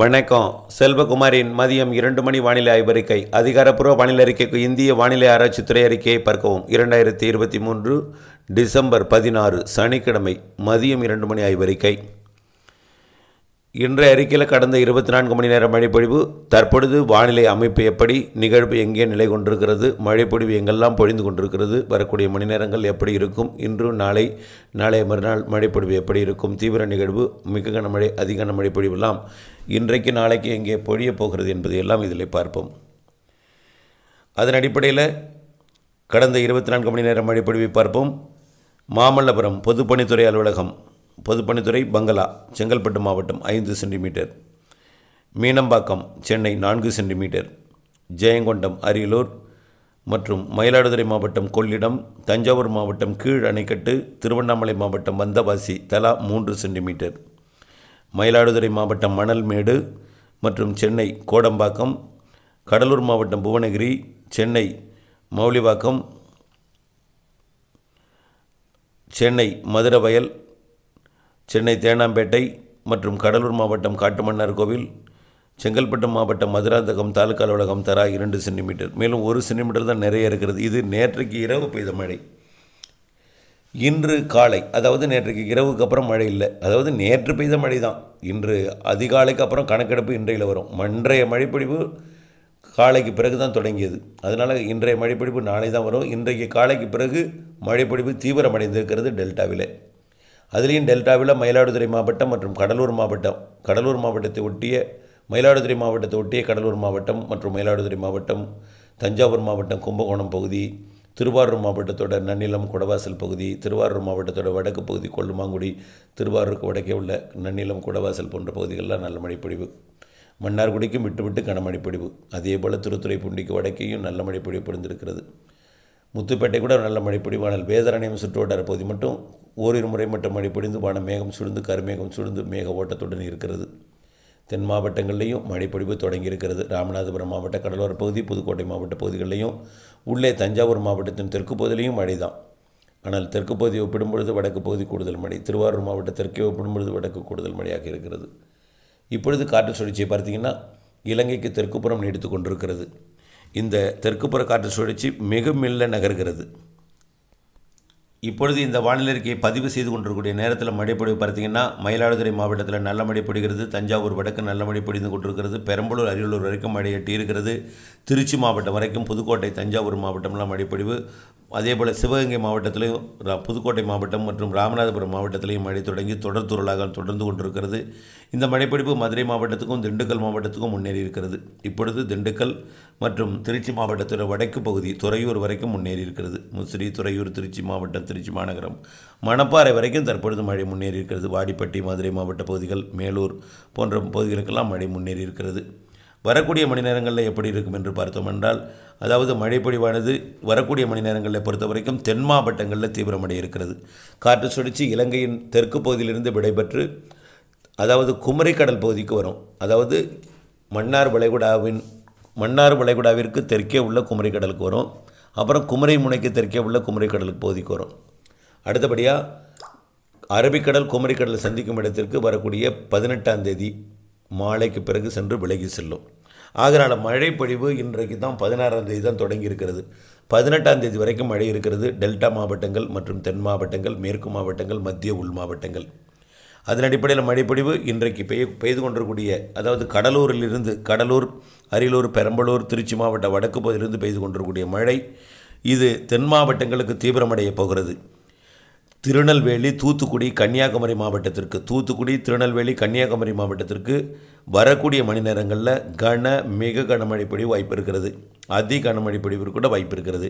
வணக்கம் செல்வகுமாரின் மதியம் இரண்டு மணி வானிலை ஆய்வறிக்கை அதிகாரப்பூர்வ வானிலை அறிக்கைக்கு இந்திய வானிலை துறை அறிக்கையை பார்க்கவும் இரண்டாயிரத்தி இருபத்தி மூன்று டிசம்பர் பதினாறு சனிக்கிழமை மதியம் இரண்டு மணி ஆய்வறிக்கை இன்றைய அறிக்கையில் கடந்த இருபத்தி நான்கு மணி நேரம் மழைப்பொழிவு தற்பொழுது வானிலை அமைப்பு எப்படி நிகழ்வு எங்கே நிலை கொண்டிருக்கிறது மழைப்பொழிவு எங்கெல்லாம் பொழிந்து கொண்டிருக்கிறது வரக்கூடிய மணி நேரங்கள் எப்படி இருக்கும் இன்று நாளை நாளைய மறுநாள் மழைப்பொழிவு எப்படி இருக்கும் தீவிர நிகழ்வு மிக கனமழை அதிக கனமழை இன்றைக்கு நாளைக்கு எங்கே பொழியப் போகிறது என்பதை எல்லாம் இதில் பார்ப்போம் அதன் அடிப்படையில் கடந்த இருபத்தி நான்கு மணி நேரம் மழைப்பொழிவை பார்ப்போம் மாமல்லபுரம் பொதுப்பணித்துறை அலுவலகம் பொதுப்பணித்துறை பங்களா செங்கல்பட்டு மாவட்டம் ஐந்து சென்டிமீட்டர் மீனம்பாக்கம் சென்னை நான்கு சென்டிமீட்டர் ஜெயங்கொண்டம் அரியலூர் மற்றும் மயிலாடுதுறை மாவட்டம் கொள்ளிடம் தஞ்சாவூர் மாவட்டம் கீழ் அணைக்கட்டு திருவண்ணாமலை மாவட்டம் வந்தவாசி தலா மூன்று சென்டிமீட்டர் மயிலாடுதுறை மாவட்டம் மணல்மேடு மற்றும் சென்னை கோடம்பாக்கம் கடலூர் மாவட்டம் புவனகிரி சென்னை மௌலிவாக்கம் சென்னை மதுரவயல் சென்னை தேனாம்பேட்டை மற்றும் கடலூர் மாவட்டம் காட்டுமன்னார் கோவில் செங்கல்பட்டு மாவட்டம் மதுராந்தகம் தாலுக்கா அலுவலகம் தரா இரண்டு சென்டிமீட்டர் மேலும் ஒரு சென்டிமீட்டர் தான் நிறைய இருக்கிறது இது நேற்றைக்கு இரவு பெய்த மழை இன்று காலை அதாவது நேற்றைக்கு இரவுக்கு அப்புறம் மழை இல்லை அதாவது நேற்று பெய்த மழை தான் இன்று அதிகாலைக்கு அப்புறம் கணக்கெடுப்பு இன்றையில் வரும் மன்றைய மழைப்பொழிவு காலைக்கு பிறகு தான் தொடங்கியது அதனால் இன்றைய மழைப்பொழிவு நாளை தான் வரும் இன்றைக்கு காலைக்கு பிறகு மழைப்பொழிவு தீவிரமடைந்திருக்கிறது டெல்டாவில் அதுலேயும் டெல்டாவில் மயிலாடுதுறை மாவட்டம் மற்றும் கடலூர் மாவட்டம் கடலூர் மாவட்டத்தை ஒட்டிய மயிலாடுதுறை மாவட்டத்தை ஒட்டிய கடலூர் மாவட்டம் மற்றும் மயிலாடுதுறை மாவட்டம் தஞ்சாவூர் மாவட்டம் கும்பகோணம் பகுதி திருவாரூர் மாவட்டத்தோட நன்னிலம் குடவாசல் பகுதி திருவாரூர் மாவட்டத்தோட வடக்கு பகுதி கொல்லுமாங்குடி திருவாரூருக்கு வடக்கே உள்ள நன்னிலம் குடவாசல் போன்ற பகுதிகளெலாம் நல்ல பொழிவு மன்னார்குடிக்கும் விட்டு விட்டு பொழிவு அதேபோல் திருத்துறைப்பூண்டிக்கு வடக்கேயும் நல்ல பொழிவு பொழிந்திருக்கிறது முத்துப்பேட்டை கூட நல்ல மழை பொழிவு ஆனால் வேதரணியம் சுற்றுவட்டார பகுதி மட்டும் ஓரிரு முறை மட்டும் மழை பொழிந்து வான மேகம் சுழ்ந்து கருமேகம் சுழ்ந்து மேக ஓட்டத்துடன் இருக்கிறது தென் மாவட்டங்கள்லேயும் மழைப்பொழிவு தொடங்கியிருக்கிறது ராமநாதபுரம் மாவட்ட கடலோர பகுதி புதுக்கோட்டை மாவட்ட பகுதிகளிலையும் உள்ளே தஞ்சாவூர் மாவட்டத்தின் தெற்கு பகுதியிலையும் மழை தான் ஆனால் தெற்கு பகுதியை ஒப்பிடும்பொழுது வடக்கு பகுதி கூடுதல் மழை திருவாரூர் மாவட்ட தெற்கே ஒப்பிடும்பொழுது வடக்கு கூடுதல் மழையாக இருக்கிறது இப்பொழுது காற்று சுழற்சியை பார்த்தீங்கன்னா இலங்கைக்கு தெற்குப்புறம் நீடித்து கொண்டிருக்கிறது இந்த தெற்குப்புற காற்று சுழற்சி மிக மெல்ல நகர்கிறது இப்பொழுது இந்த வானிலை அறிக்கையை பதிவு செய்து கொண்டிருக்கக்கூடிய நேரத்தில் மழைப்பொழிவு பார்த்தீங்கன்னா மயிலாடுதுறை மாவட்டத்தில் நல்ல மழை பொழிகிறது தஞ்சாவூர் வடக்கு நல்ல மழை பொழிந்து கொண்டிருக்கிறது பெரம்பலூர் அரியலூர் வரைக்கும் மழை எட்டி இருக்கிறது திருச்சி மாவட்டம் வரைக்கும் புதுக்கோட்டை தஞ்சாவூர் மாவட்டம்லாம் மழைப்பொழிவு அதே போல் சிவகங்கை மாவட்டத்திலையும் புதுக்கோட்டை மாவட்டம் மற்றும் ராமநாதபுரம் மாவட்டத்திலையும் மழை தொடங்கி தொடர் துறளாக தொடர்ந்து கொண்டிருக்கிறது இந்த மழைப்பிடிப்பு மதுரை மாவட்டத்துக்கும் திண்டுக்கல் மாவட்டத்துக்கும் முன்னேறி இருக்கிறது இப்பொழுது திண்டுக்கல் மற்றும் திருச்சி மாவட்டத்தோட வடக்கு பகுதி துறையூர் வரைக்கும் முன்னேறி இருக்கிறது முசிறி துறையூர் திருச்சி மாவட்டம் திருச்சி மாநகரம் மணப்பாறை வரைக்கும் தற்பொழுது மழை முன்னேறி இருக்கிறது வாடிப்பட்டி மதுரை மாவட்ட பகுதிகள் மேலூர் போன்ற பகுதிகளுக்கெல்லாம் மழை முன்னேறி இருக்கிறது வரக்கூடிய மணி நேரங்களில் எப்படி இருக்கும் என்று பார்த்தோம் என்றால் அதாவது மழைப்பொழிவானது வரக்கூடிய மணி நேரங்களில் பொறுத்த வரைக்கும் தென் மாவட்டங்களில் தீவிரமடைய இருக்கிறது காற்று சுழற்சி இலங்கையின் தெற்கு பகுதியிலிருந்து விடைபெற்று அதாவது குமரி கடல் பகுதிக்கு வரும் அதாவது மன்னார் வளைகுடாவின் மன்னார் வளைகுடாவிற்கு தெற்கே உள்ள குமரி கடலுக்கு வரும் அப்புறம் குமரி முனைக்கு தெற்கே உள்ள குமரி கடலுக்கு பகுதிக்கு வரும் அடுத்தபடியாக அரபிக்கடல் குமரிக்கடல் சந்திக்கும் இடத்திற்கு வரக்கூடிய பதினெட்டாம் தேதி மாலைக்கு பிறகு சென்று விலகி செல்லும் ஆகிறனால மழைப்பொழிவு இன்றைக்கு தான் பதினாறாம் தேதி தான் தொடங்கி இருக்கிறது பதினெட்டாம் தேதி வரைக்கும் மழை இருக்கிறது டெல்டா மாவட்டங்கள் மற்றும் தென் மாவட்டங்கள் மேற்கு மாவட்டங்கள் மத்திய உள் மாவட்டங்கள் அதன் அடிப்படையில் மழைப்பொழிவு இன்றைக்கு பெய்ய பெய்து கொண்டிருக்கூடிய அதாவது கடலூரிலிருந்து கடலூர் அரியலூர் பெரம்பலூர் திருச்சி மாவட்ட வடக்கு பகுதியிலிருந்து பெய்து கொண்டிருக்கூடிய மழை இது தென் மாவட்டங்களுக்கு தீவிரமடையப் போகிறது திருநெல்வேலி தூத்துக்குடி கன்னியாகுமரி மாவட்டத்திற்கு தூத்துக்குடி திருநெல்வேலி கன்னியாகுமரி மாவட்டத்திற்கு வரக்கூடிய மணி நேரங்களில் கன மிக கனமழை பொழிவு வாய்ப்பு இருக்கிறது அதி கனமழை பொழிவு கூட வாய்ப்பு இருக்கிறது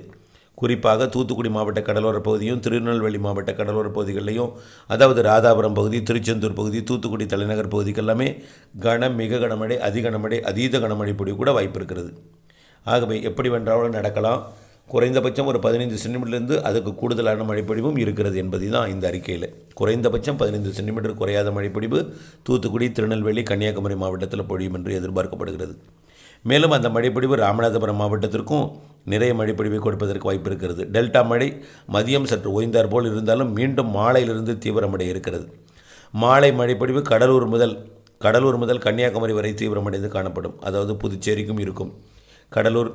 குறிப்பாக தூத்துக்குடி மாவட்ட கடலோர பகுதியும் திருநெல்வேலி மாவட்ட கடலோர பகுதிகளிலையும் அதாவது ராதாபுரம் பகுதி திருச்செந்தூர் பகுதி தூத்துக்குடி தலைநகர் பகுதிக்கெல்லாமே எல்லாமே கன மிக கனமழை அதிகனமழை அதீத கனமழை பொழிவு கூட வாய்ப்பு இருக்கிறது ஆகவே எப்படி வென்றாலும் நடக்கலாம் குறைந்தபட்சம் ஒரு பதினைந்து சென்டிமீட்டர்லேருந்து அதுக்கு கூடுதலான மழைப்பொழிவும் இருக்கிறது என்பது தான் இந்த அறிக்கையில் குறைந்தபட்சம் பதினைந்து சென்டிமீட்டர் குறையாத மழைப்பொழிவு தூத்துக்குடி திருநெல்வேலி கன்னியாகுமரி மாவட்டத்தில் பொழியும் என்று எதிர்பார்க்கப்படுகிறது மேலும் அந்த மழைப்பொழிவு ராமநாதபுரம் மாவட்டத்திற்கும் நிறைய மழைப்பொழிவை கொடுப்பதற்கு வாய்ப்பு இருக்கிறது டெல்டா மழை மதியம் சற்று ஓய்ந்தார் போல் இருந்தாலும் மீண்டும் மாலையிலிருந்து தீவிரமடைய இருக்கிறது மாலை மழைப்பொழிவு கடலூர் முதல் கடலூர் முதல் கன்னியாகுமரி வரை தீவிரமடைந்து காணப்படும் அதாவது புதுச்சேரிக்கும் இருக்கும் கடலூர்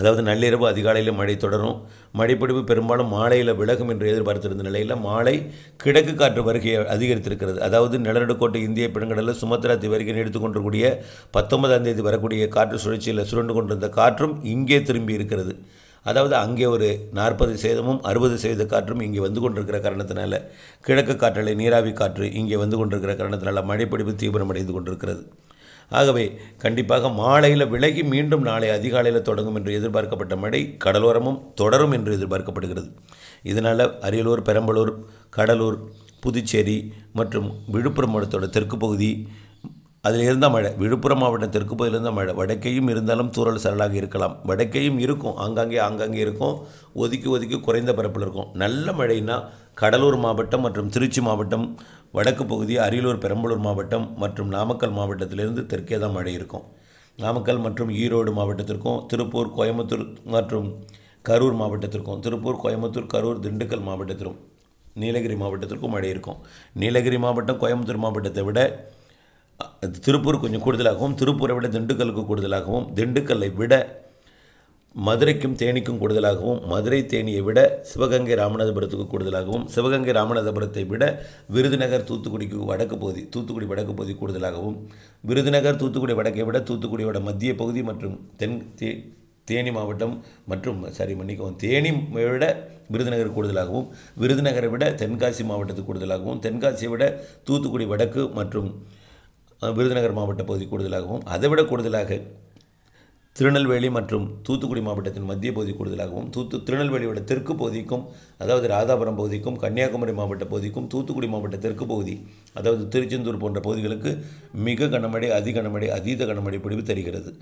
அதாவது நள்ளிரவு அதிகாலையில் மழை தொடரும் மழைப்பிடிப்பு பெரும்பாலும் மாலையில் விலகும் என்று எதிர்பார்த்திருந்த நிலையில் மாலை கிழக்கு காற்று வருகையை அதிகரித்திருக்கிறது அதாவது நிலநடுக்கோட்டை இந்திய பெருங்கடலில் சுமத்ரா திவரிக்கு நீடித்து கொண்டிருக்கூடிய பத்தொன்பதாம் தேதி வரக்கூடிய காற்று சுழற்சியில் சுரண்டு கொண்டிருந்த காற்றும் இங்கே திரும்பி இருக்கிறது அதாவது அங்கே ஒரு நாற்பது சதவீதமும் அறுபது சதவீத காற்றும் இங்கே வந்து கொண்டிருக்கிற காரணத்தினால கிழக்கு காற்றலை நீராவி காற்று இங்கே வந்து கொண்டிருக்கிற காரணத்தினால மழைப்பிடிப்பு தீவிரமடைந்து கொண்டிருக்கிறது ஆகவே கண்டிப்பாக மாலையில் விலகி மீண்டும் நாளை அதிகாலையில் தொடங்கும் என்று எதிர்பார்க்கப்பட்ட மழை கடலோரமும் தொடரும் என்று எதிர்பார்க்கப்படுகிறது இதனால் அரியலூர் பெரம்பலூர் கடலூர் புதுச்சேரி மற்றும் விழுப்புரம் மாவட்டத்தோட தெற்கு பகுதி அதில் இருந்தால் மழை விழுப்புரம் மாவட்டம் தெற்கு பகுதியில் இருந்தால் மழை வடக்கையும் இருந்தாலும் தூரல் சரலாக இருக்கலாம் வடக்கையும் இருக்கும் ஆங்காங்கே ஆங்காங்கே இருக்கும் ஒதுக்கி ஒதுக்கி குறைந்த பரப்பில் இருக்கும் நல்ல மழைனா கடலூர் மாவட்டம் மற்றும் திருச்சி மாவட்டம் வடக்கு பகுதி அரியலூர் பெரம்பலூர் மாவட்டம் மற்றும் நாமக்கல் மாவட்டத்திலிருந்து தெற்கே தான் மழை இருக்கும் நாமக்கல் மற்றும் ஈரோடு மாவட்டத்திற்கும் திருப்பூர் கோயம்புத்தூர் மற்றும் கரூர் மாவட்டத்திற்கும் திருப்பூர் கோயம்புத்தூர் கரூர் திண்டுக்கல் மாவட்டத்திற்கும் நீலகிரி மாவட்டத்திற்கும் மழை இருக்கும் நீலகிரி மாவட்டம் கோயம்புத்தூர் மாவட்டத்தை விட திருப்பூர் கொஞ்சம் கூடுதலாகவும் திருப்பூரை விட திண்டுக்கலுக்கு கூடுதலாகவும் திண்டுக்கல்லை விட மதுரைக்கும் தேனிக்கும் கூடுதலாகவும் மதுரை தேனியை விட சிவகங்கை ராமநாதபுரத்துக்கு கூடுதலாகவும் சிவகங்கை ராமநாதபுரத்தை விட விருதுநகர் தூத்துக்குடிக்கு வடக்கு பகுதி தூத்துக்குடி வடக்கு பகுதி கூடுதலாகவும் விருதுநகர் தூத்துக்குடி வடக்கை விட தூத்துக்குடியோட மத்திய பகுதி மற்றும் தென் தே தேனி மாவட்டம் மற்றும் சாரி மன்னிக்கவும் தேனி விட விருதுநகர் கூடுதலாகவும் விருதுநகரை விட தென்காசி மாவட்டத்துக்கு கூடுதலாகவும் தென்காசியை விட தூத்துக்குடி வடக்கு மற்றும் விருதுநகர் மாவட்ட பகுதி கூடுதலாகவும் அதைவிட கூடுதலாக திருநெல்வேலி மற்றும் தூத்துக்குடி மாவட்டத்தின் மத்திய பகுதி கூடுதலாகவும் தூத்து திருநெல்வேலியோட தெற்கு பகுதிக்கும் அதாவது ராதாபுரம் பகுதிக்கும் கன்னியாகுமரி மாவட்ட பகுதிக்கும் தூத்துக்குடி மாவட்ட தெற்கு பகுதி அதாவது திருச்செந்தூர் போன்ற பகுதிகளுக்கு மிக கனமழை அதி கனமழை அதீத கனமழை பொழிவு தருகிறது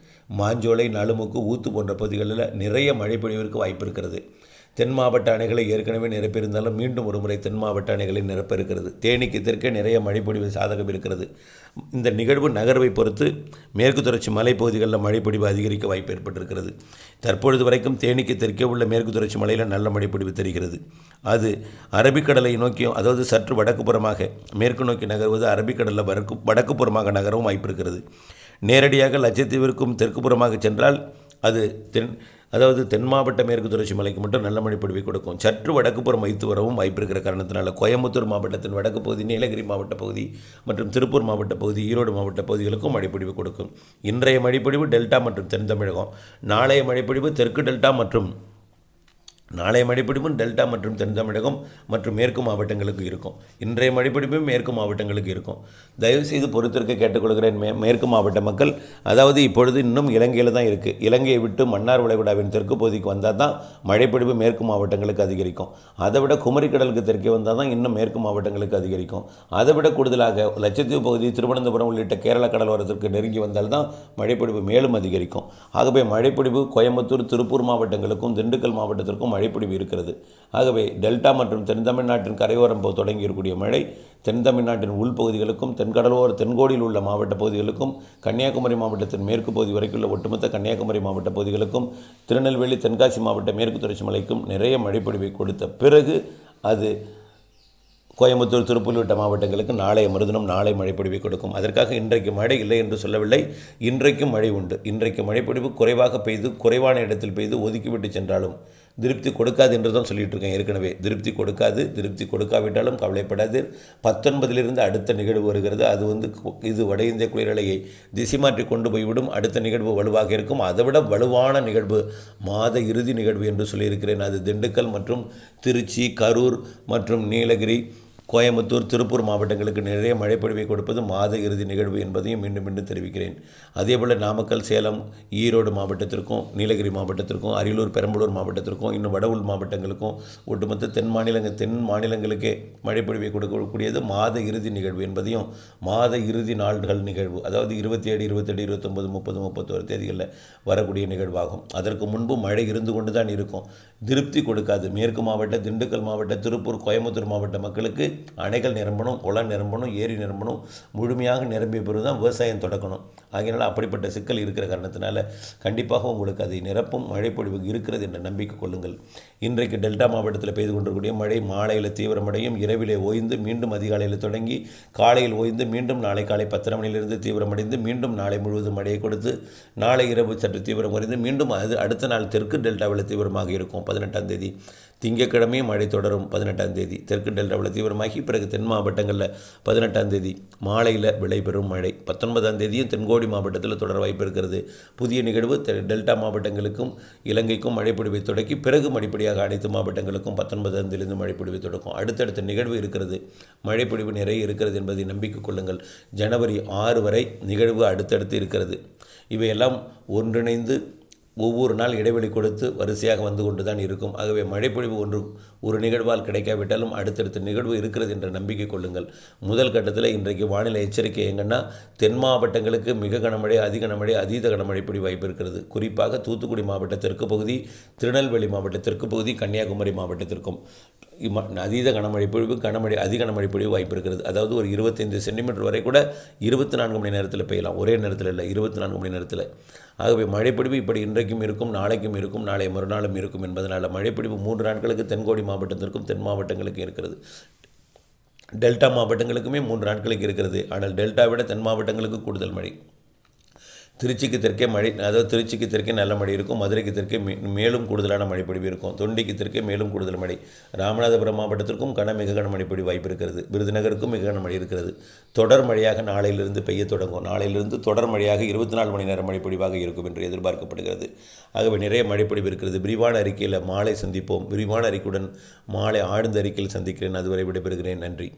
மாஞ்சோலை நலுமுக்கு ஊத்து போன்ற பகுதிகளில் நிறைய மழை பொழிவிற்கு வாய்ப்பு இருக்கிறது தென் மாவட்ட அணைகளை ஏற்கனவே நிரப்பியிருந்தாலும் மீண்டும் ஒரு முறை தென் மாவட்ட அணைகளை நிரப்ப இருக்கிறது தேனிக்கு தெற்கே நிறைய மழைப்பொழிவு சாதகம் இருக்கிறது இந்த நிகழ்வு நகர்வை பொறுத்து மேற்கு தொடர்ச்சி மலைப்பகுதிகளில் மழைப்பொழிவு அதிகரிக்க வாய்ப்பு ஏற்பட்டிருக்கிறது தற்பொழுது வரைக்கும் தேனிக்கு தெற்கே உள்ள மேற்கு தொடர்ச்சி மலையில் நல்ல மழைப்பொழிவு தெரிகிறது அது அரபிக்கடலை நோக்கியும் அதாவது சற்று வடக்கு புறமாக மேற்கு நோக்கி நகர்வது அரபிக்கடலில் வடக்கு வடக்கு புறமாக நகரவும் வாய்ப்பு இருக்கிறது நேரடியாக லட்சத்தீவிற்கும் தெற்கு புறமாக சென்றால் அது தென் அதாவது தென் மாவட்ட மேற்கு தொடர்ச்சி மலைக்கு மட்டும் நல்ல மழை பொழிவை கொடுக்கும் சற்று வடக்குப்புறம் வைத்து வரவும் வாய்ப்பு இருக்கிற கோயம்புத்தூர் மாவட்டத்தின் வடக்கு பகுதி நீலகிரி மாவட்ட பகுதி மற்றும் திருப்பூர் மாவட்ட பகுதி ஈரோடு மாவட்ட பகுதிகளுக்கும் மழைப்பொழிவு கொடுக்கும் இன்றைய மழைப்பொழிவு டெல்டா மற்றும் தென் தமிழகம் நாளைய மழைப்பொழிவு தெற்கு டெல்டா மற்றும் நாளைய மழைப்பிடிப்பும் டெல்டா மற்றும் தென் தமிழகம் மற்றும் மேற்கு மாவட்டங்களுக்கு இருக்கும் இன்றைய மழைப்பிடிப்பும் மேற்கு மாவட்டங்களுக்கு இருக்கும் தயவுசெய்து பொறுத்திருக்க கேட்டுக்கொள்கிறேன் மே மேற்கு மாவட்ட மக்கள் அதாவது இப்பொழுது இன்னும் இலங்கையில் தான் இருக்குது இலங்கையை விட்டு மன்னார் வளைகுடாவின் தெற்கு பகுதிக்கு வந்தால் தான் மழைப்பிடிப்பு மேற்கு மாவட்டங்களுக்கு அதிகரிக்கும் அதை விட குமரிக்கடலுக்கு தெற்கே வந்தால் தான் இன்னும் மேற்கு மாவட்டங்களுக்கு அதிகரிக்கும் அதை விட கூடுதலாக லட்சத்தீவு பகுதி திருவனந்தபுரம் உள்ளிட்ட கேரள கடலோரத்திற்கு நெருங்கி வந்தால் தான் மழைப்பிடிப்பு மேலும் அதிகரிக்கும் ஆகவே மழைப்பிடிப்பு கோயம்புத்தூர் திருப்பூர் மாவட்டங்களுக்கும் திண்டுக்கல் மாவட்டத்திற்கும் மழைப்பொழிவு இருக்கிறது ஆகவே டெல்டா மற்றும் தென் தமிழ்நாட்டின் கரையோரம் தொடங்கி இருக்கக்கூடிய மழை தென் தமிழ்நாட்டின் உள்பகுதிகளுக்கும் தென்கடலோர தென்கோடியில் உள்ள மாவட்ட பகுதிகளுக்கும் கன்னியாகுமரி மாவட்டத்தின் மேற்கு பகுதி வரைக்குள்ள ஒட்டுமொத்த கன்னியாகுமரி மாவட்ட பகுதிகளுக்கும் திருநெல்வேலி தென்காசி மாவட்ட மேற்கு தொடர்ச்சி மலைக்கும் நிறைய மழைப்பொழிவை கொடுத்த பிறகு அது கோயம்புத்தூர் திருப்பூர் உள்ளிட்ட மாவட்டங்களுக்கு நாளைய மறுதினம் நாளை மழைப்பொழிவை கொடுக்கும் அதற்காக இன்றைக்கு மழை இல்லை என்று சொல்லவில்லை இன்றைக்கும் மழை உண்டு இன்றைக்கு மழைப்பொழிவு குறைவாக பெய்து குறைவான இடத்தில் பெய்து ஒதுக்கிவிட்டு சென்றாலும் திருப்தி கொடுக்காது என்று தான் சொல்லிகிட்டு இருக்கேன் ஏற்கனவே திருப்தி கொடுக்காது திருப்தி கொடுக்காவிட்டாலும் கவலைப்படாது பத்தொன்பதிலிருந்து அடுத்த நிகழ்வு வருகிறது அது வந்து இது வட இந்திய குளிரலையை திசை மாற்றி கொண்டு போய்விடும் அடுத்த நிகழ்வு வலுவாக இருக்கும் அதைவிட வலுவான நிகழ்வு மாத இறுதி நிகழ்வு என்று சொல்லியிருக்கிறேன் அது திண்டுக்கல் மற்றும் திருச்சி கரூர் மற்றும் நீலகிரி கோயம்புத்தூர் திருப்பூர் மாவட்டங்களுக்கு நிறைய மழைப்பொழிவை கொடுப்பது மாத இறுதி நிகழ்வு என்பதையும் மீண்டும் மீண்டும் தெரிவிக்கிறேன் அதேபோல் நாமக்கல் சேலம் ஈரோடு மாவட்டத்திற்கும் நீலகிரி மாவட்டத்திற்கும் அரியலூர் பெரம்பலூர் மாவட்டத்திற்கும் இன்னும் வடவுள் மாவட்டங்களுக்கும் ஒட்டுமொத்த தென் மாநிலங்கள் தென் மாநிலங்களுக்கே மழைப்பொழிவை கொடுக்கக்கூடியது மாத இறுதி நிகழ்வு என்பதையும் மாத இறுதி நாள்கள் நிகழ்வு அதாவது இருபத்தி ஏழு இருபத்தெட்டு இருபத்தொம்பது முப்பது முப்பத்தோரு தேதிகளில் வரக்கூடிய நிகழ்வாகும் அதற்கு முன்பு மழை இருந்து கொண்டு தான் இருக்கும் திருப்தி கொடுக்காது மேற்கு மாவட்ட திண்டுக்கல் மாவட்ட திருப்பூர் கோயம்புத்தூர் மாவட்ட மக்களுக்கு அணைகள் நிரம்பணும் குளம் நிரம்பணும் ஏரி நிரம்பணும் முழுமையாக நிரம்பிய பிறகு தான் விவசாயம் தொடக்கணும் ஆகையினால் அப்படிப்பட்ட சிக்கல் இருக்கிற காரணத்தினால கண்டிப்பாக உங்களுக்கு அதை நிரப்பும் மழைப்பொழிவு இருக்கிறது என்ற நம்பிக்கை கொள்ளுங்கள் இன்றைக்கு டெல்டா மாவட்டத்தில் பெய்து கொண்டிருக்கக்கூடிய மழை மாலையில் தீவிரமடையும் இரவிலே ஓய்ந்து மீண்டும் அதிகாலையில் தொடங்கி காலையில் ஓய்ந்து மீண்டும் நாளை காலை பத்தரை மணியிலிருந்து தீவிரமடைந்து மீண்டும் நாளை முழுவதும் மழையை கொடுத்து நாளை இரவு சற்று தீவிரம் குறைந்து மீண்டும் அது அடுத்த நாள் தெற்கு டெல்டாவில் தீவிரமாக இருக்கும் பதினெட்டாம் தேதி திங்கக்கிழமையும் மழை தொடரும் பதினெட்டாம் தேதி தெற்கு டெல்டாவில் தீவிரமாகி பிறகு தென் மாவட்டங்களில் பதினெட்டாம் தேதி மாலையில் விளைபெறும் மழை பத்தொன்பதாம் தேதியும் தென்கோடி மாவட்டத்தில் தொடர வாய்ப்பு இருக்கிறது புதிய நிகழ்வு டெல்டா மாவட்டங்களுக்கும் இலங்கைக்கும் மழைப்பொடிவை தொடக்கி பிறகு மடிப்படியாக அனைத்து மாவட்டங்களுக்கும் பத்தொன்பதாம் தேதியிலிருந்து மழைப்பொழிவை தொடக்கும் அடுத்தடுத்த நிகழ்வு இருக்கிறது மழைப்பொடிவு நிறைய இருக்கிறது என்பதை நம்பிக்கை கொள்ளுங்கள் ஜனவரி ஆறு வரை நிகழ்வு அடுத்தடுத்து இருக்கிறது இவையெல்லாம் ஒன்றிணைந்து ஒவ்வொரு நாள் இடைவெளி கொடுத்து வரிசையாக வந்து கொண்டு தான் இருக்கும் ஆகவே மழைப்பொழிவு ஒன்று ஒரு நிகழ்வால் கிடைக்காவிட்டாலும் அடுத்தடுத்த நிகழ்வு இருக்கிறது என்ற நம்பிக்கை கொள்ளுங்கள் முதல் கட்டத்தில் இன்றைக்கு வானிலை எச்சரிக்கை எங்கன்னா தென் மாவட்டங்களுக்கு மிக கனமழை அதிக கனமழை அதீத கனமழை பிடி வாய்ப்பு இருக்கிறது குறிப்பாக தூத்துக்குடி மாவட்டத்திற்கு பகுதி திருநெல்வேலி மாவட்டத்திற்கு பகுதி கன்னியாகுமரி மாவட்டத்திற்கும் அதீத கனமழை பொழிவு கனமழை அதிக கனமழை பொழிவு வாய்ப்பு இருக்கிறது அதாவது ஒரு இருபத்தைந்து சென்டிமீட்டர் வரை கூட இருபத்தி நான்கு மணி நேரத்தில் பெய்யலாம் ஒரே நேரத்தில் இல்லை இருபத்தி நான்கு மணி நேரத்தில் ஆகவே மழைப்பிடிப்பு இப்படி இன்றைக்கும் இருக்கும் நாளைக்கும் இருக்கும் நாளை மறுநாளும் இருக்கும் என்பதனால் மழைப்பிடிப்பு மூன்று நாட்களுக்கு தென்கோடி மாவட்டத்திற்கும் தென் மாவட்டங்களுக்கும் இருக்கிறது டெல்டா மாவட்டங்களுக்குமே மூன்று நாட்களுக்கு இருக்கிறது ஆனால் டெல்டா விட தென் மாவட்டங்களுக்கு கூடுதல் மழை திருச்சிக்கு தெற்கே மழை அதாவது திருச்சிக்கு தெற்கே நல்ல மழை இருக்கும் மதுரைக்கு தெற்கே மேலும் கூடுதலான மழைப்பொழிவு இருக்கும் தொண்டிக்கு தெற்கே மேலும் கூடுதல் மழை ராமநாதபுரம் மாவட்டத்திற்கும் கன மிக கன மழைப்பொழிவு வாய்ப்பு இருக்கிறது விருதுநகருக்கும் மிக கன மழை இருக்கிறது தொடர் மழையாக நாளையிலிருந்து பெய்ய தொடங்கும் நாளையிலிருந்து தொடர் மழையாக இருபத்தி நாலு மணி நேரம் மழைப்பொழிவாக இருக்கும் என்று எதிர்பார்க்கப்படுகிறது ஆகவே நிறைய மழைப்பொழிவு இருக்கிறது விரிவான அறிக்கையில் மாலை சந்திப்போம் விரிவான அறிக்கையுடன் மாலை ஆழ்ந்த அறிக்கையில் சந்திக்கிறேன் அதுவரை விடைபெறுகிறேன் நன்றி